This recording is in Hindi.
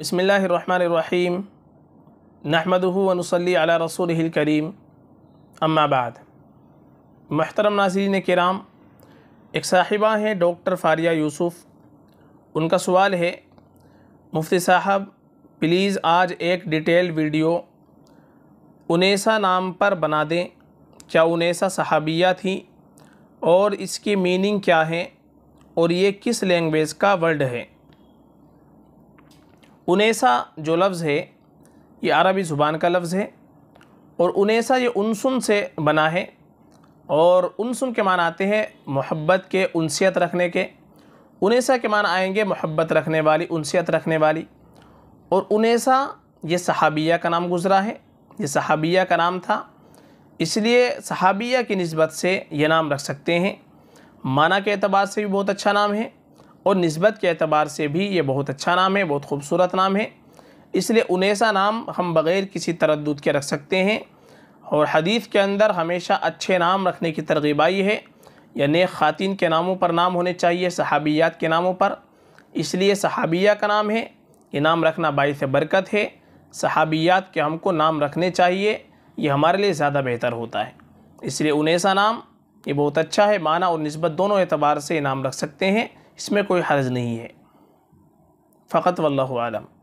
बसमीम नहमदूनसली अला रसूल करीम अम्माबाद महतरम नाजीन कराम एक साहिबा हैं डॉक्टर फ़ारिया यूसुफ़ उनका सवाल है मुफ्ती साहब प्लीज़ आज एक डिटेल वीडियो उनेसा नाम पर बना दें क्या उनेसा सहाबिया थी और इसकी मीनिंग क्या है और ये किस लैंग्वेज का वर्ड है उनेसा जो लफ्ज़ है ये अरबी ज़ुबान का लफ्ज़ है और उनेसा ये उनसुन से बना है और उनसुन के मान आते हैं मोहब्बत के उनसीत रखने के उनेसा के मान आएंगे मोहब्बत रखने वाली उनसीत रखने वाली और उनेसा ये सहाबिया का नाम गुज़रा है ये सहाबिया का नाम था इसलिए सहाबिया की नस्बत से ये नाम रख सकते हैं माना के अतबार से भी बहुत अच्छा नाम है और नस्बत के अतबार से भी ये बहुत अच्छा नाम है बहुत खूबसूरत नाम है इसलिए उनसा नाम हम बग़ैर किसी तरद के रख सकते हैं और हदीफ के अंदर हमेशा अच्छे नाम रखने की तरगीब आई है या नेक ख़ातिन के नामों पर नाम होने चाहिए सहाबियात के नामों पर इसलिए सहाबिया का नाम है ये नाम रखना बायस बरकत है सहाबियात के हमको नाम रखने चाहिए ये हमारे लिए ज़्यादा बेहतर होता है इसलिए उनसा नाम ये बहुत अच्छा है माना और नस्बत दोनों एतबार से नाम रख सकते हैं اس میں کوئی حرج نہیں ہے فقط واللہ عالم